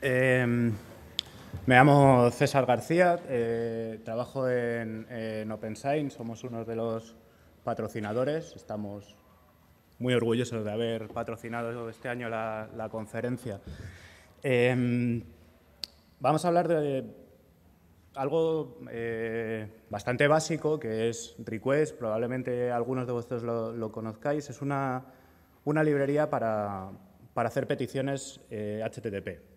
Em, me llamo César García, eh, trabajo en, OpenSign, somos uno de los patrocinadores, estamos muy orgullosos de haber patrocinado este año la, conferencia. Em, vamos a hablar de algo eh, bastante básico, que es Request, probablemente algunos de vosotros lo, conozcáis, es una, librería para, hacer peticiones HTTP. Eh,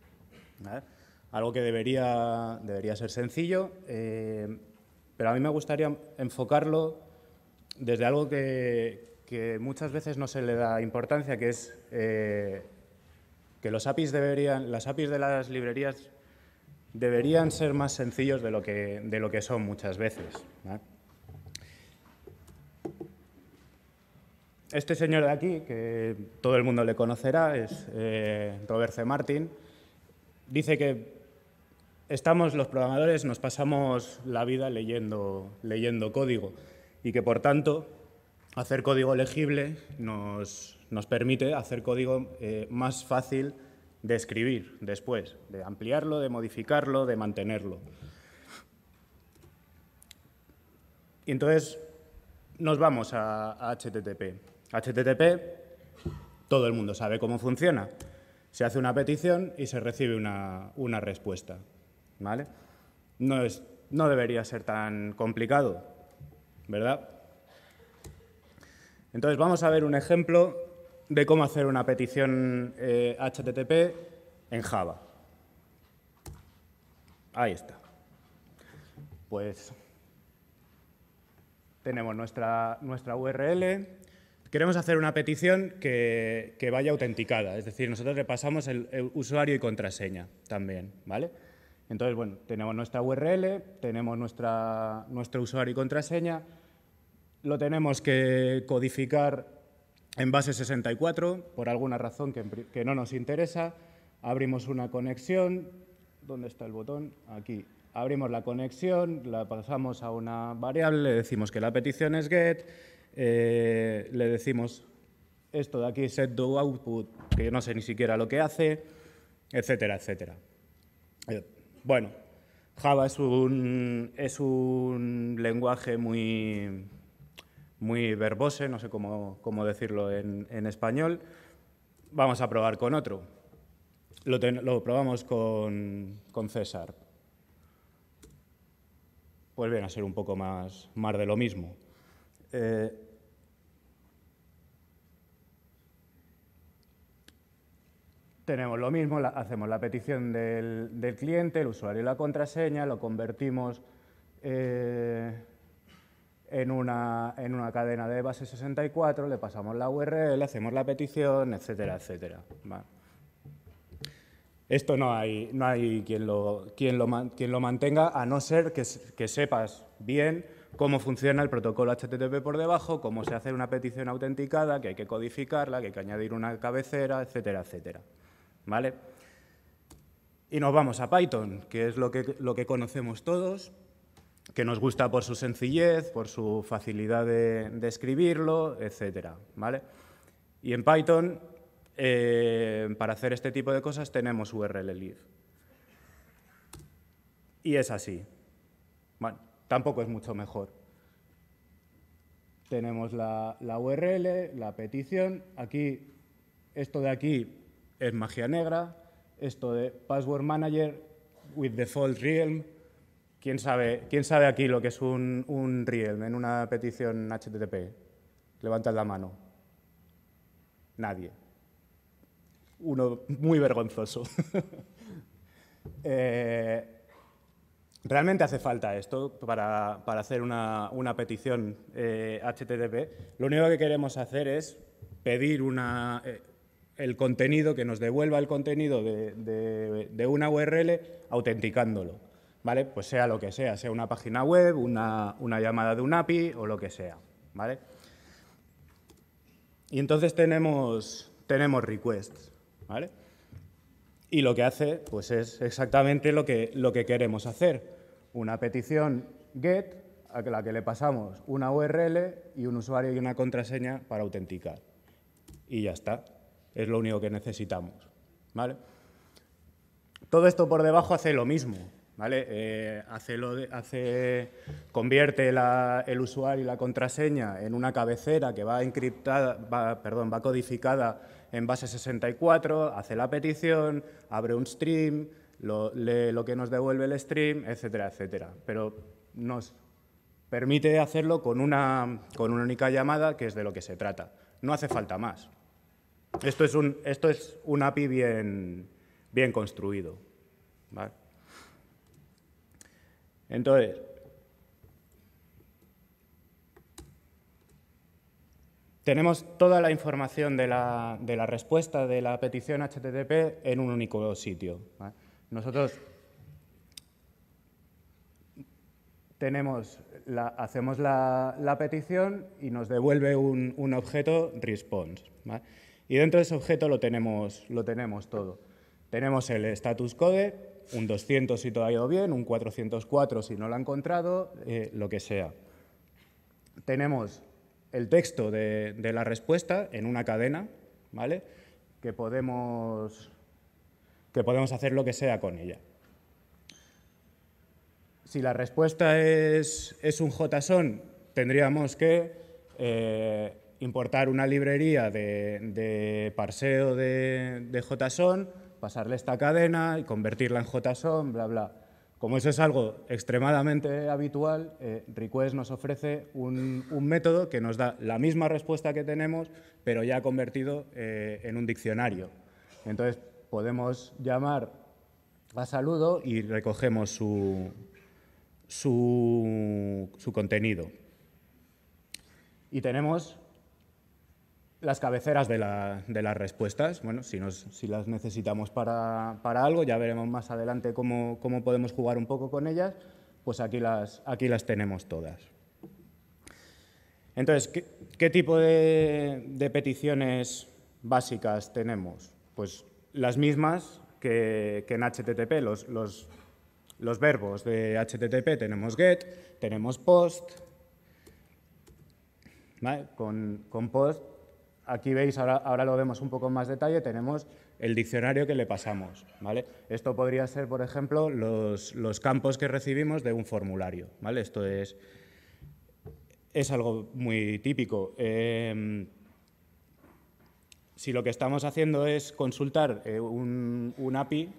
algo que debería, ser sencillo, eh, pero a mí me gustaría enfocarlo desde algo que, muchas veces no se le da importancia, que es eh, que los APIs deberían, las APIs de las librerías deberían ser más sencillos de lo que, lo que son muchas veces. Este señor de aquí, que todo el mundo le conocerá, es eh, Robert C. Martin dice que estamos los programadores nos pasamos la vida leyendo, código y que por tanto hacer código legible nos, permite hacer código eh, más fácil de escribir después, de ampliarlo, de modificarlo, de mantenerlo. Y entonces nos vamos a, a HTTP. HTTP, todo el mundo sabe cómo funciona. Se hace una petición y se recibe una, respuesta. ¿Vale? No, debería ser tan complicado, ¿verdad? Entonces vamos a ver un ejemplo de cómo hacer una petición HTTP eh, en Java. Ahí está. Pues tenemos nuestra, nuestra URL, Queremos hacer una petición que, vaya autenticada, es decir, nosotros le pasamos el, usuario y contraseña también, ¿vale? Entonces, bueno, tenemos nuestra URL, tenemos nuestra, nuestro usuario y contraseña, lo tenemos que codificar en base 64, por alguna razón que, que no nos interesa, abrimos una conexión, ¿dónde está el botón? Aquí, abrimos la conexión, la pasamos a una variable, le decimos que la petición es get, eh, le decimos esto de aquí, set do output, que no sé ni siquiera lo que hace, etcétera, etcétera. Eh, bueno, Java es un, es un lenguaje muy, muy verbose, no sé cómo, decirlo en, español. Vamos a probar con otro. Lo, probamos con, con César pues viene a ser un poco más, más de lo mismo. Eh, tenemos lo mismo, hacemos la petición del, cliente, el usuario y la contraseña, lo convertimos eh, en, una, cadena de base 64, le pasamos la URL, hacemos la petición, etcétera, etcétera. Esto no hay, no hay quien, lo, quien, lo, mantenga, a no ser que sepas bien cómo funciona el protocolo HTTP por debajo, cómo se hace una petición autenticada, que hay que codificarla, que hay que añadir una cabecera, etcétera, etcétera. ¿vale? Y nos vamos a Python, que es lo que, lo que conocemos todos, que nos gusta por su sencillez, por su facilidad de, escribirlo, etc. ¿vale? Y en Python, eh, para hacer este tipo de cosas, tenemos URL Y es así. Bueno, tampoco es mucho mejor. Tenemos la, la URL, la petición. Aquí, esto de aquí es magia negra, esto de Password Manager with Default Realm. ¿Quién sabe, quién sabe aquí lo que es un, Realm en una petición HTTP? Levanta la mano. Nadie. Uno muy vergonzoso. Eh, ¿Realmente hace falta esto para, hacer una, petición HTTP? Eh, lo único que queremos hacer es pedir una, eh, el contenido, que nos devuelva el contenido de, una URL autenticándolo, ¿vale? Pues sea lo que sea, sea una página web, una, llamada de un API o lo que sea, ¿vale? Y entonces tenemos, tenemos requests, ¿vale? Y lo que hace pues es exactamente lo que, lo que queremos hacer, una petición GET a la que le pasamos una URL y un usuario y una contraseña para autenticar. Y ya está es lo único que necesitamos. Todo esto por debajo hace lo mismo. ¿vale? Eh, hace lo hace, convierte el usuario y la contraseña en una cabecera que va, encriptada, perdón, va codificada en base 64, hace la petición, abre un stream, lo, lee lo que nos devuelve el stream, etcétera, etcétera. Pero nos permite hacerlo con una única llamada, que es de lo que se trata. No hace falta más. Esto es un, esto es un API bien, bien construido. ¿vale? Entonces, tenemos toda la información de la, de la, respuesta de la petición HTTP en un único sitio. Nosotros tenemos hacemos la, petición y nos devuelve un, un objeto response. ¿vale? Y dentro de ese objeto lo tenemos, lo tenemos todo. Tenemos el status code, un 200 si todo ha ido bien, un 404 si no lo ha encontrado, eh, lo que sea. Tenemos el texto de, la respuesta en una cadena, ¿vale? Que podemos, que podemos hacer lo que sea con ella. Si la respuesta es, es un JSON, tendríamos que eh, importar una librería de, parseo de, JSON, pasarle esta cadena y convertirla en JSON, bla, bla. Como eso es algo extremadamente habitual, eh, Request nos ofrece un, método que nos da la misma respuesta que tenemos, pero ya convertido eh, en un diccionario. Entonces podemos llamar a saludo y recogemos su, su, su contenido. Y tenemos las cabeceras de, las respuestas, bueno, si, nos, si las necesitamos para, algo, ya veremos más adelante cómo, podemos jugar un poco con ellas, pues aquí las, aquí las tenemos todas. Entonces, ¿qué, tipo de, peticiones básicas tenemos? Pues las mismas que, en HTTP, los, los, verbos de HTTP tenemos get, tenemos post, ¿Vale? Con, con, post aquí veis, ahora, ahora lo vemos un poco en más detalle, tenemos el diccionario que le pasamos. ¿vale? Esto podría ser, por ejemplo, los, campos que recibimos de un formulario. ¿vale? Esto es, es algo muy típico. Em, si lo que estamos haciendo es consultar eh, un, API,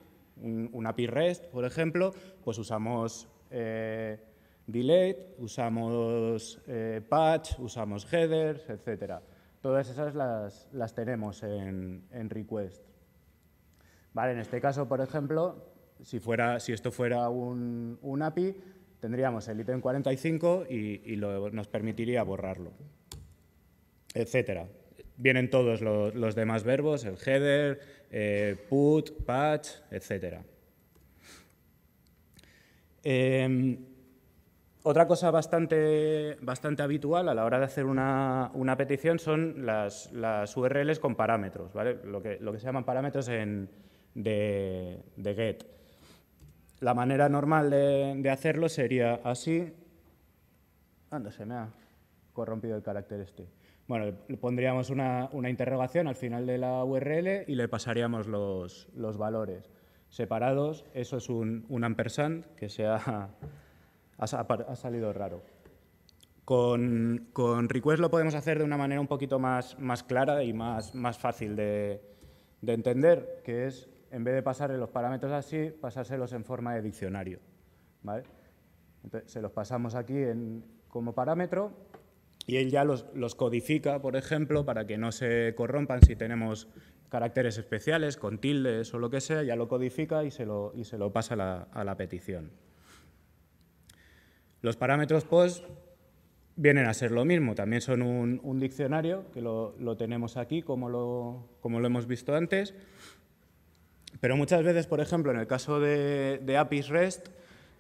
un, API REST, por ejemplo, pues usamos... Eh, delete, usamos eh, patch, usamos headers, etcétera. Todas esas las, tenemos en, request. Vale, en este caso, por ejemplo, si, fuera, si esto fuera un, API, tendríamos el ítem 45 y, nos permitiría borrarlo, etcétera. Vienen todos los, demás verbos, el header, eh, put, patch, etcétera. Em, otra cosa bastante, bastante habitual a la hora de hacer una, una petición son las, las, URLs con parámetros, ¿vale? lo, que, lo que se llaman parámetros en, de, de, GET. La manera normal de, hacerlo sería así. Anda, se me ha corrompido el carácter este. Bueno, pondríamos una, una interrogación al final de la URL y le pasaríamos los, los valores separados. Eso es un, un ampersand que se ha ha, salido raro. Con, con, request lo podemos hacer de una manera un poquito más, más clara y más, más fácil de, de, entender, que es, en vez de pasarle los parámetros así, pasárselos en forma de diccionario. ¿vale? Entonces, se los pasamos aquí en, como parámetro y él ya los, los, codifica, por ejemplo, para que no se corrompan si tenemos caracteres especiales, con tildes o lo que sea, ya lo codifica y se lo, y se lo pasa la, a la petición. Los parámetros POST vienen a ser lo mismo, también son un, diccionario, que lo, tenemos aquí como lo, hemos visto antes, pero muchas veces, por ejemplo, en el caso de, APIs REST,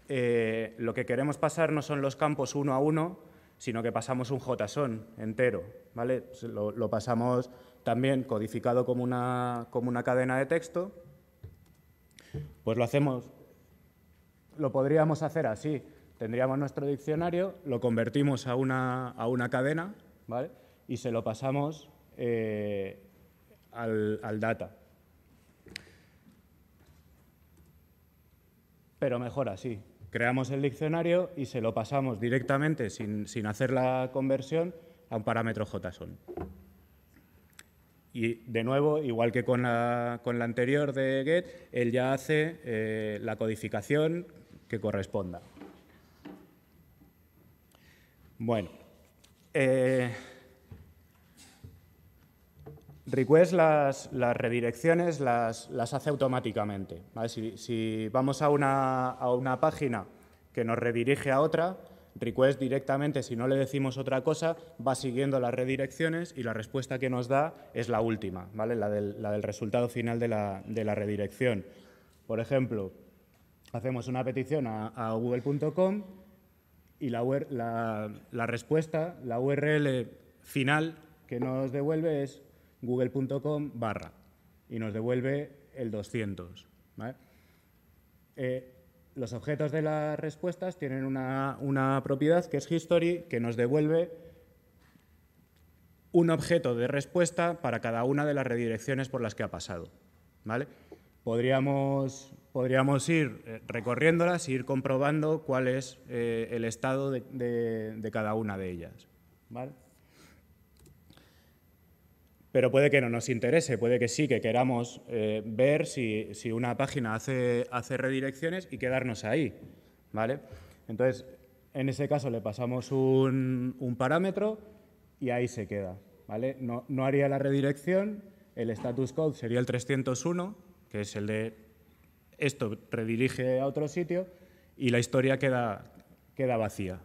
eh, lo que queremos pasar no son los campos uno a uno, sino que pasamos un JSON entero, ¿vale? Pues lo, pasamos también codificado como una, como una cadena de texto, pues lo hacemos, lo podríamos hacer así, tendríamos nuestro diccionario, lo convertimos a una, cadena y se lo pasamos eh, al, data. Pero mejor así, creamos el diccionario y se lo pasamos directamente, sin, hacer la conversión, a un parámetro JSON. Y de nuevo, igual que con la, anterior de GET, él ya hace eh, la codificación que corresponda. Bueno. Eh, request las, redirecciones las, hace automáticamente. Si, vamos a una, página que nos redirige a otra, Request directamente, si no le decimos otra cosa, va siguiendo las redirecciones y la respuesta que nos da es la última, ¿vale? la, del, resultado final de la, redirección. Por ejemplo, hacemos una petición a, a google.com y la, respuesta, la URL final que nos devuelve es google.com barra y nos devuelve el 200. Eh, los objetos de las respuestas tienen una, propiedad que es history, que nos devuelve un objeto de respuesta para cada una de las redirecciones por las que ha pasado. ¿vale? Podríamos podríamos ir eh, recorriéndolas e ir comprobando cuál es eh, el estado de, cada una de ellas. Pero puede que no nos interese, puede que sí, que queramos eh, ver si, una página hace, redirecciones y quedarnos ahí. ¿vale? Entonces, en ese caso le pasamos un, parámetro y ahí se queda. ¿vale? no haría la redirección, el status code sería el 301, que es el de esto redirige a otro sitio y la historia queda, queda vacía.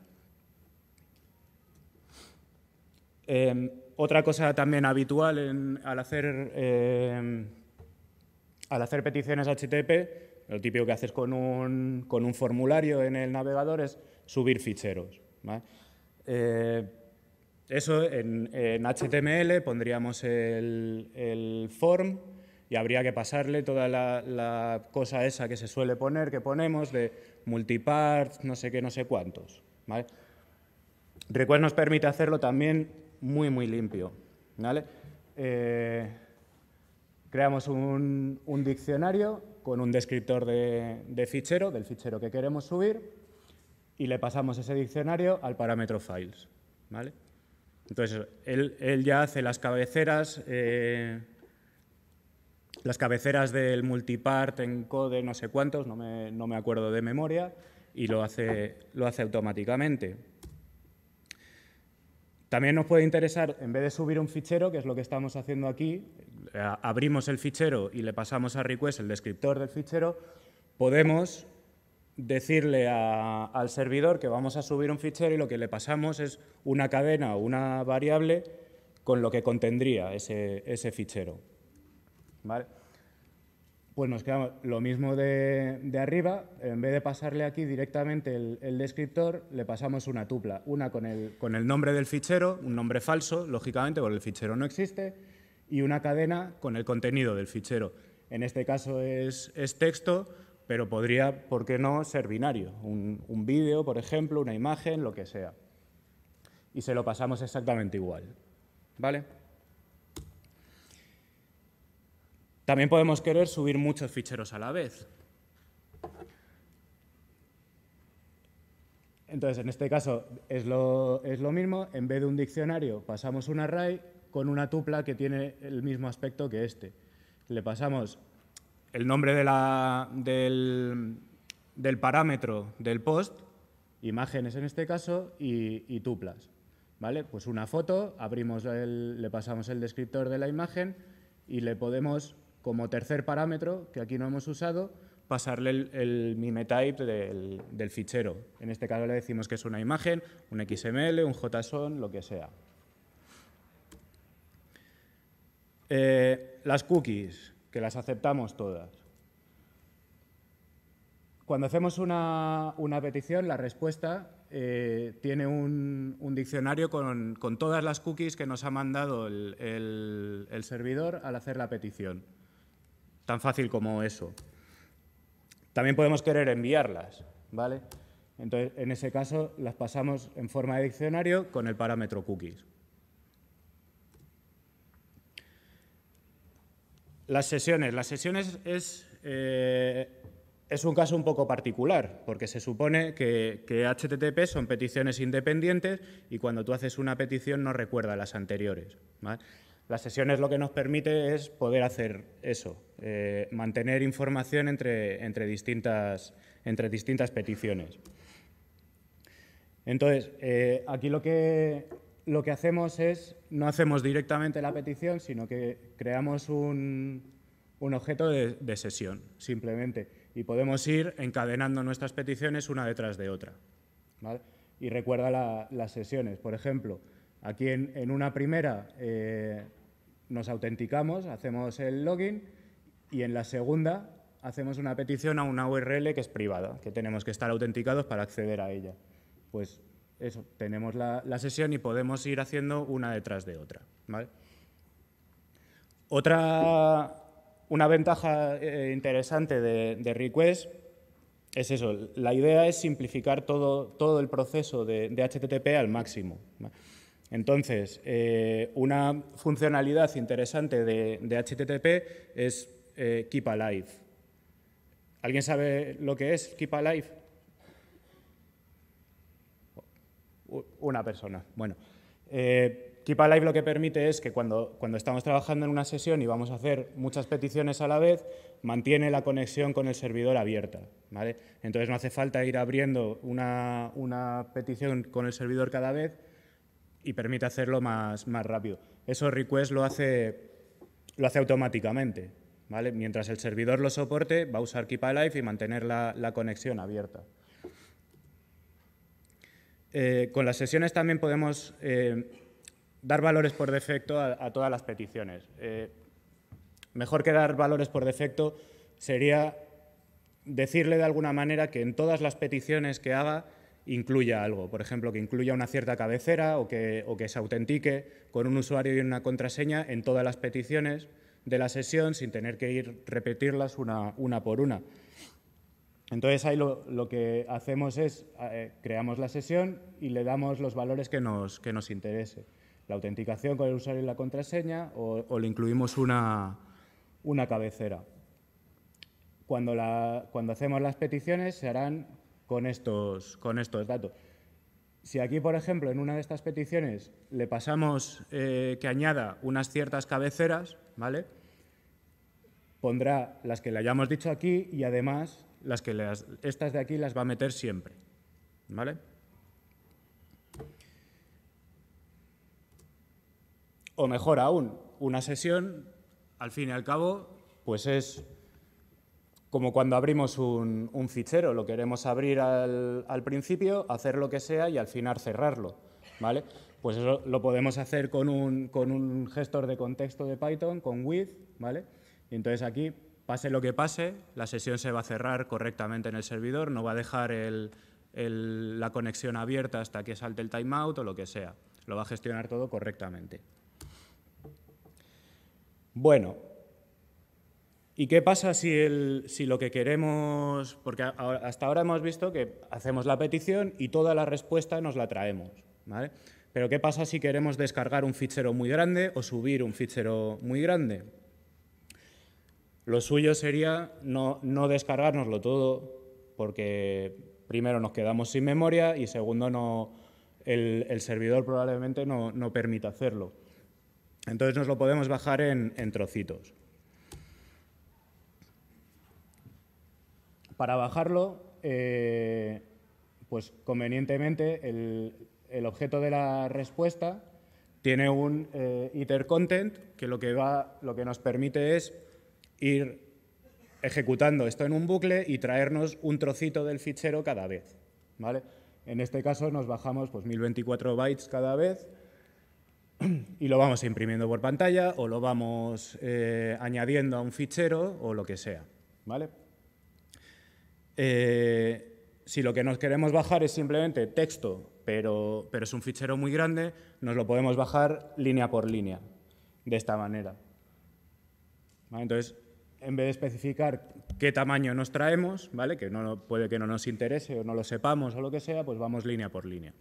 Em, otra cosa también habitual al, hacer, em, al hacer peticiones HTTP, lo típico que haces con un, formulario en el navegador es subir ficheros. Eh, eso en, HTML pondríamos el, el form y habría que pasarle toda la, cosa esa que se suele poner, que ponemos, de multiparts, no sé qué, no sé cuántos. ¿vale? Request nos permite hacerlo también muy, muy limpio. ¿vale? Eh, creamos un, diccionario con un descriptor de, fichero, del fichero que queremos subir, y le pasamos ese diccionario al parámetro files. ¿vale? Entonces, él, ya hace las cabeceras eh, las cabeceras del multipart, code no sé cuántos, no me, acuerdo de memoria, y lo hace, lo hace automáticamente. También nos puede interesar, en vez de subir un fichero, que es lo que estamos haciendo aquí, eh, abrimos el fichero y le pasamos a request el descriptor del fichero, podemos decirle al servidor que vamos a subir un fichero y lo que le pasamos es una cadena o una variable con lo que contendría ese, ese fichero. ¿Vale? pues nos quedamos lo mismo de, arriba, en vez de pasarle aquí directamente el, descriptor, le pasamos una tupla, una con el, con el nombre del fichero, un nombre falso, lógicamente, porque el fichero no existe, y una cadena con el contenido del fichero. En este caso es, texto, pero podría, ¿por qué no?, ser binario, un, un vídeo, por ejemplo, una imagen, lo que sea. Y se lo pasamos exactamente igual. ¿Vale? También podemos querer subir muchos ficheros a la vez. Entonces, en este caso es lo, es lo, mismo, en vez de un diccionario pasamos un array con una tupla que tiene el mismo aspecto que este. Le pasamos el nombre de la, del, parámetro del post, imágenes en este caso, y, tuplas. ¿Vale? Pues una foto, abrimos el, le pasamos el descriptor de la imagen y le podemos como tercer parámetro, que aquí no hemos usado, pasarle el, MIME type del, fichero. En este caso le decimos que es una imagen, un XML, un JSON, lo que sea. Eh, las cookies, que las aceptamos todas. Cuando hacemos una, petición, la respuesta eh, tiene un, diccionario con, todas las cookies que nos ha mandado el servidor al hacer la petición. Tan fácil como eso. También podemos querer enviarlas, ¿vale? Entonces, en ese caso, las pasamos en forma de diccionario con el parámetro cookies. Las sesiones. Las sesiones es, eh, es un caso un poco particular, porque se supone que, que, HTTP son peticiones independientes y cuando tú haces una petición no recuerda las anteriores. Las sesiones lo que nos permite es poder hacer eso, eh, mantener información entre, distintas, entre distintas peticiones. Entonces, eh, aquí lo que, lo que hacemos es, no hacemos directamente la petición, sino que creamos un, objeto de, sesión, simplemente, y podemos ir encadenando nuestras peticiones una detrás de otra. Y recuerda las sesiones. Por ejemplo, Aquí en, una primera eh, nos autenticamos, hacemos el login y en la segunda hacemos una petición a una URL que es privada, que tenemos que estar autenticados para acceder a ella. Pues eso, tenemos la, sesión y podemos ir haciendo una detrás de otra. Otra una ventaja eh, interesante de, Request es eso, la idea es simplificar todo, todo el proceso de, HTTP al máximo. Entonces, eh, una funcionalidad interesante de, HTTP es eh, Keep Alive. ¿Alguien sabe lo que es Keep Alive? Una persona. Bueno, eh, Keep Alive lo que permite es que cuando, estamos trabajando en una sesión y vamos a hacer muchas peticiones a la vez, mantiene la conexión con el servidor abierta. Entonces no hace falta ir abriendo una petición con el servidor cada vez, y permite hacerlo más, rápido. Eso request lo hace, lo hace automáticamente. ¿vale? Mientras el servidor lo soporte, va a usar Keep Alive y mantener la, conexión abierta. Eh, con las sesiones también podemos eh, dar valores por defecto a, todas las peticiones. Eh, mejor que dar valores por defecto sería decirle de alguna manera que en todas las peticiones que haga incluya algo, por ejemplo, que incluya una cierta cabecera o que, que se autentique con un usuario y una contraseña en todas las peticiones de la sesión sin tener que ir repetirlas una, una por una. Entonces ahí lo, que hacemos es eh, creamos la sesión y le damos los valores que nos, que nos interese. La autenticación con el usuario y la contraseña o, le incluimos una, una cabecera. Cuando, la, cuando hacemos las peticiones se harán con estos, con datos. Si aquí, por ejemplo, en una de estas peticiones le pasamos eh, que añada unas ciertas cabeceras, ¿vale? Pondrá las que le hayamos dicho aquí y además las que estas de aquí las va a meter siempre, ¿vale? O mejor aún, una sesión, al fin y al cabo, pues es como cuando abrimos un, fichero, lo queremos abrir al, principio, hacer lo que sea y al final cerrarlo. ¿vale? Pues eso lo podemos hacer con un, gestor de contexto de Python, con with, ¿vale? Y entonces aquí, pase lo que pase, la sesión se va a cerrar correctamente en el servidor, no va a dejar la conexión abierta hasta que salte el timeout o lo que sea. Lo va a gestionar todo correctamente. Bueno, ¿Y qué pasa si, lo que queremos, porque hasta ahora hemos visto que hacemos la petición y toda la respuesta nos la traemos, Pero ¿qué pasa si queremos descargar un fichero muy grande o subir un fichero muy grande? Lo suyo sería no, descargárnoslo todo, porque primero nos quedamos sin memoria y segundo no, el, servidor probablemente no, permita hacerlo. Entonces nos lo podemos bajar en trocitos. Para bajarlo, eh, pues convenientemente el, objeto de la respuesta tiene un eh, iter content que lo que, va, lo que nos permite es ir ejecutando esto en un bucle y traernos un trocito del fichero cada vez. ¿vale? En este caso nos bajamos pues, 1024 bytes cada vez y lo vamos imprimiendo por pantalla o lo vamos eh, añadiendo a un fichero o lo que sea. ¿vale? Eh, si lo que nos queremos bajar es simplemente texto, pero, pero es un fichero muy grande, nos lo podemos bajar línea por línea, de esta manera. Entonces, en vez de especificar qué tamaño nos traemos, ¿vale? que no, puede que no nos interese o no lo sepamos o lo que sea, pues vamos línea por línea.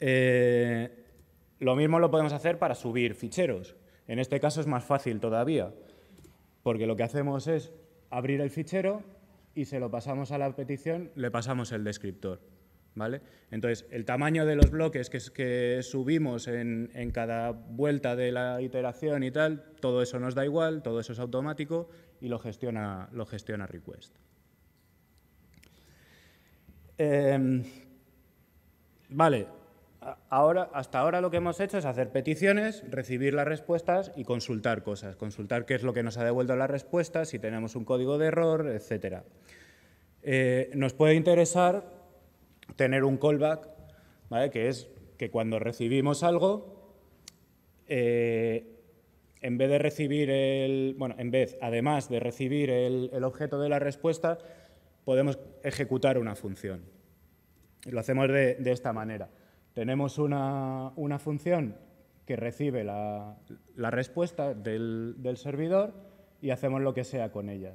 Eh, lo mismo lo podemos hacer para subir ficheros. En este caso es más fácil todavía, porque lo que hacemos es abrir el fichero y se lo pasamos a la petición, le pasamos el descriptor. ¿Vale? Entonces, el tamaño de los bloques que, subimos en, cada vuelta de la iteración y tal, todo eso nos da igual, todo eso es automático y lo gestiona, lo gestiona request. Em, vale, ahora, hasta ahora lo que hemos hecho es hacer peticiones, recibir las respuestas y consultar cosas, consultar qué es lo que nos ha devuelto la respuesta, si tenemos un código de error, etc. Eh, nos puede interesar tener un callback, que es que cuando recibimos algo, eh, en vez de recibir el, bueno, en vez, además de recibir el, objeto de la respuesta, podemos ejecutar una función. Lo hacemos de esta manera. Tenemos una, función que recibe la, respuesta del, servidor y hacemos lo que sea con ella.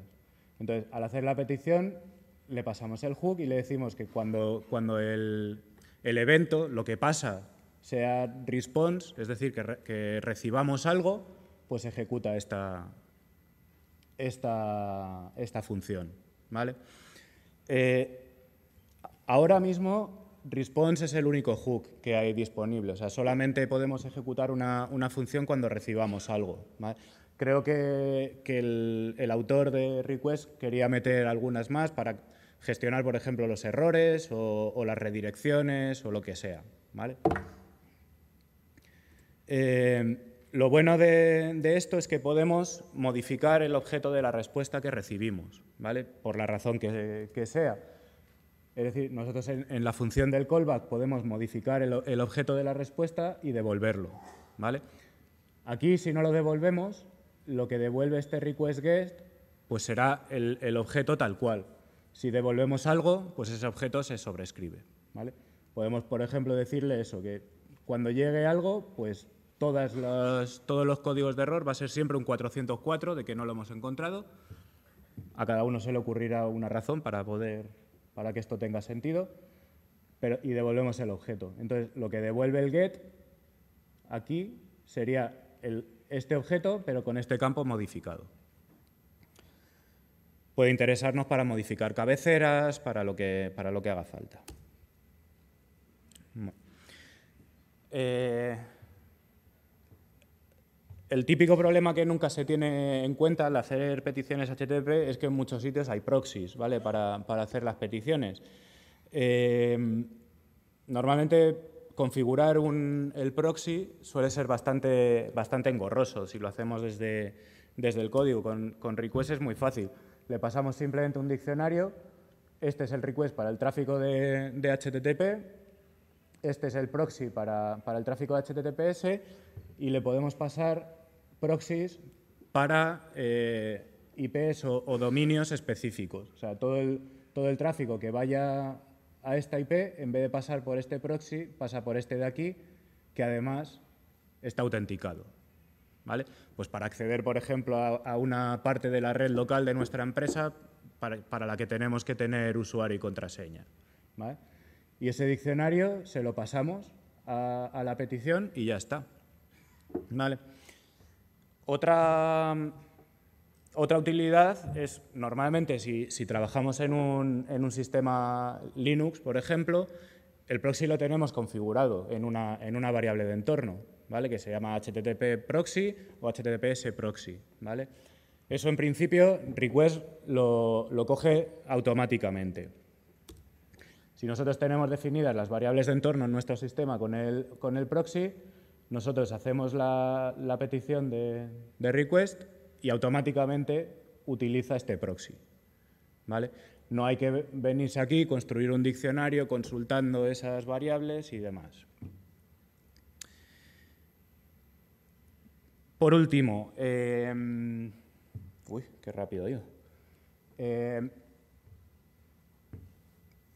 Entonces, al hacer la petición, le pasamos el hook y le decimos que cuando, cuando el, evento, lo que pasa, sea response, es decir, que, recibamos algo, pues ejecuta esta, esta, esta función. ¿vale? Eh, ahora mismo response es el único hook que hay disponible, o sea, solamente podemos ejecutar una, función cuando recibamos algo. Creo que, el, autor de request quería meter algunas más para gestionar, por ejemplo, los errores o, las redirecciones o lo que sea. ¿vale? Eh, lo bueno de, esto es que podemos modificar el objeto de la respuesta que recibimos, ¿vale? por la razón que sea. Es decir, nosotros en, la función del callback podemos modificar el, objeto de la respuesta y devolverlo. ¿vale? Aquí, si no lo devolvemos, lo que devuelve este request guest pues será el, objeto tal cual. Si devolvemos algo, pues ese objeto se sobrescribe. ¿vale? Podemos, por ejemplo, decirle eso, que cuando llegue algo, pues todos los códigos de error va a ser siempre un 404 de que no lo hemos encontrado. A cada uno se le ocurrirá una razón para poder para que esto tenga sentido, pero, y devolvemos el objeto. Entonces, lo que devuelve el get aquí sería este objeto, pero con este campo modificado. Puede interesarnos para modificar cabeceras, para lo que, para lo que haga falta. Eh, el típico problema que nunca se tiene en cuenta al hacer peticiones HTTP es que en muchos sitios hay proxies ¿vale? para, hacer las peticiones. Eh, normalmente configurar un, el proxy suele ser bastante, bastante engorroso si lo hacemos desde, desde el código. Con, requests es muy fácil. Le pasamos simplemente un diccionario. Este es el request para el tráfico de, HTTP. Este es el proxy para, para el tráfico de HTTPS y le podemos pasar proxies para eh, IPs o, dominios específicos. O sea, todo el, todo el tráfico que vaya a esta IP, en vez de pasar por este proxy, pasa por este de aquí, que además está autenticado. ¿Vale? Pues para acceder, por ejemplo, a, una parte de la red local de nuestra empresa para, la que tenemos que tener usuario y contraseña. ¿Vale? Y ese diccionario se lo pasamos a, a, la petición y ya está. ¿Vale? Otra, utilidad es, normalmente, si, trabajamos en un, sistema Linux, por ejemplo, el proxy lo tenemos configurado en una, variable de entorno, ¿vale? que se llama HTTP proxy o HTTPS proxy. ¿vale? Eso, en principio, request lo, coge automáticamente. Si nosotros tenemos definidas las variables de entorno en nuestro sistema con el proxy, nosotros hacemos la, petición de, request y automáticamente utiliza este proxy. ¿vale? No hay que venirse aquí, construir un diccionario consultando esas variables y demás. Por último, em, uy, qué rápido yo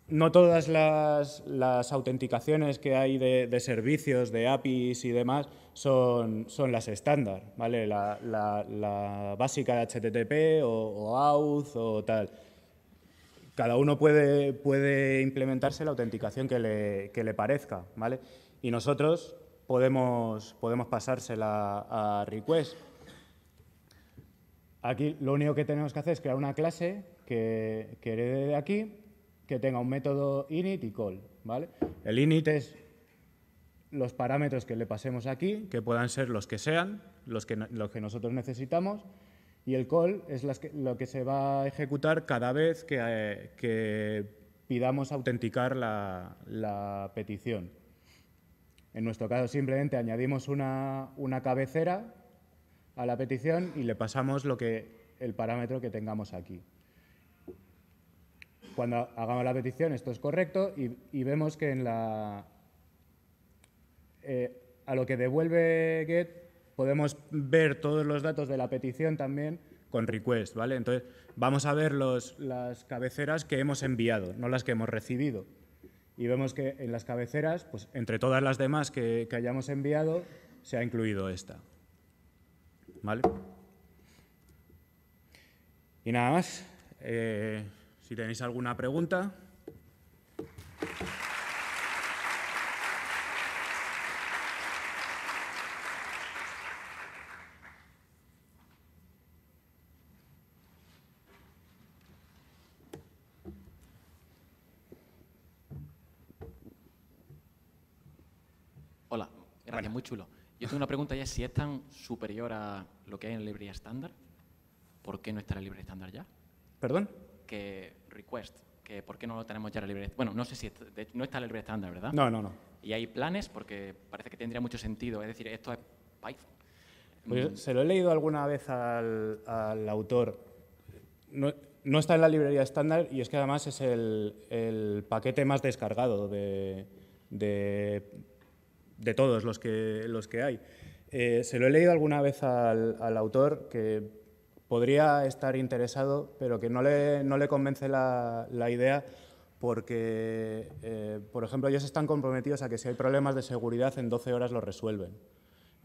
no todas las, autenticaciones que hay de, servicios, de APIs y demás son, las estándar, ¿vale? La, básica de HTTP o, AUTH o tal. Cada uno puede, implementarse la autenticación que le, parezca, ¿vale? Y nosotros podemos, pasársela a request. Aquí lo único que tenemos que hacer es crear una clase que, que herede de aquí que tenga un método init y call. ¿vale? El init es los parámetros que le pasemos aquí, que puedan ser los que sean, los que, nosotros necesitamos, y el call es lo que se va a ejecutar cada vez que, eh, pidamos autenticar la, petición. En nuestro caso simplemente añadimos una, cabecera a la petición y le pasamos el parámetro que tengamos aquí cuando hagamos la petición esto es correcto y, vemos que en la eh, a lo que devuelve get podemos ver todos los datos de la petición también con request, ¿vale? Entonces vamos a ver las cabeceras que hemos enviado, no las que hemos recibido. Y vemos que en las cabeceras, pues entre todas las demás que, que hayamos enviado, se ha incluido esta. ¿Vale? Y nada más. Eh, si tenéis alguna pregunta. Hola, gracias, muy chulo. Yo tengo una pregunta ya, si es tan superior a lo que hay en librería estándar, ¿por qué no está la librería estándar ya? ¿Perdón? que request, que por qué no lo tenemos ya en la librería. Bueno, no sé si no está en la librería estándar, ¿verdad? No, no, no. Y hay planes porque parece que tendría mucho sentido. Es decir, esto es Python. Pues se lo he leído alguna vez al, autor. No, está en la librería estándar y es que además es el, paquete más descargado de, todos los que, los que hay. Eh, se lo he leído alguna vez al autor que podría estar interesado, pero que no le, no le convence la, la idea porque, eh, por ejemplo, ellos están comprometidos a que si hay problemas de seguridad en 12 horas lo resuelven.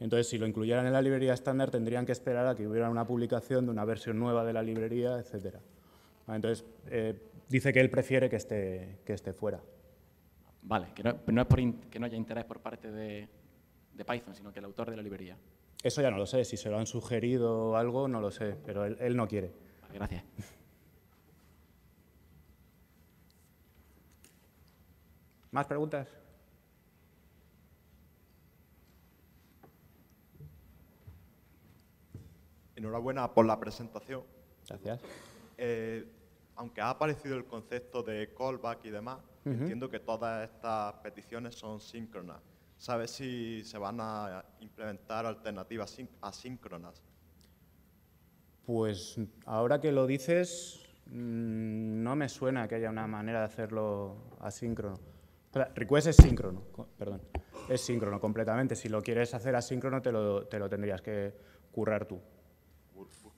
Entonces, si lo incluyeran en la librería estándar, tendrían que esperar a que hubiera una publicación de una versión nueva de la librería, etc. Ah, entonces, eh, dice que él prefiere que esté, que esté fuera. Vale, que no, es que no haya interés por parte de, de Python, sino que el autor de la librería. Eso ya no lo sé, si se lo han sugerido o algo, no lo sé, pero él, no quiere. gracias. ¿Más preguntas? Enhorabuena por la presentación. Gracias. Eh, aunque ha aparecido el concepto de callback y demás, entiendo que todas estas peticiones son síncronas. ¿sabes si se van a implementar alternativas asíncronas? Pues ahora que lo dices, mm, no me suena que haya una manera de hacerlo asíncrono. Request es síncrono, perdón. Es síncrono completamente. Si lo quieres hacer asíncrono, te lo, te lo tendrías que currar tú.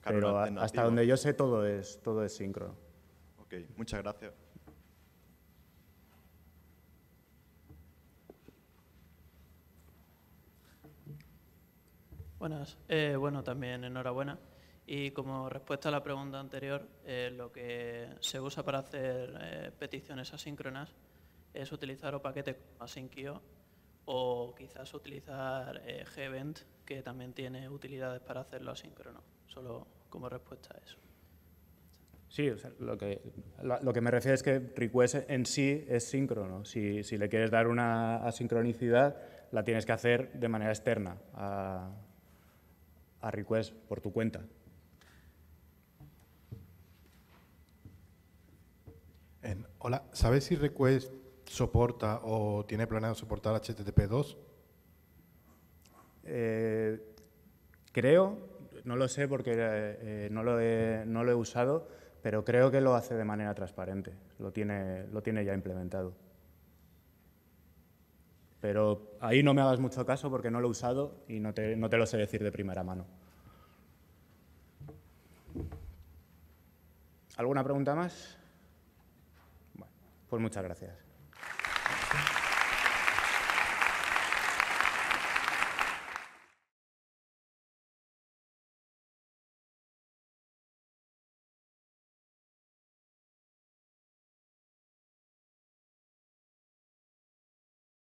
Pero hasta donde yo sé, todo es, todo es síncrono. Ok, muchas gracias. Buenas. Eh, bueno, también enhorabuena. Y como respuesta a la pregunta anterior, eh, lo que se usa para hacer eh, peticiones asíncronas es utilizar o paquetes AsyncIO o quizás utilizar event Gevent, que también tiene utilidades para hacerlo asíncrono, solo como respuesta a eso. Sí, lo, que, lo, que, me refiero es que request en sí es síncrono. Si, si le quieres dar una asincronicidad, la tienes que hacer de manera externa a, a request por tu cuenta. hola, ¿sabes si request soporta o tiene planeado soportar HTTP2? Eh, creo, no lo sé porque eh, no, lo he, lo he usado, pero creo que lo hace de manera transparente, lo tiene, lo tiene ya implementado. Pero ahí no me hagas mucho caso porque no lo he usado y no te, lo sé decir de primera mano. ¿Alguna pregunta más? Bueno, pues muchas gracias.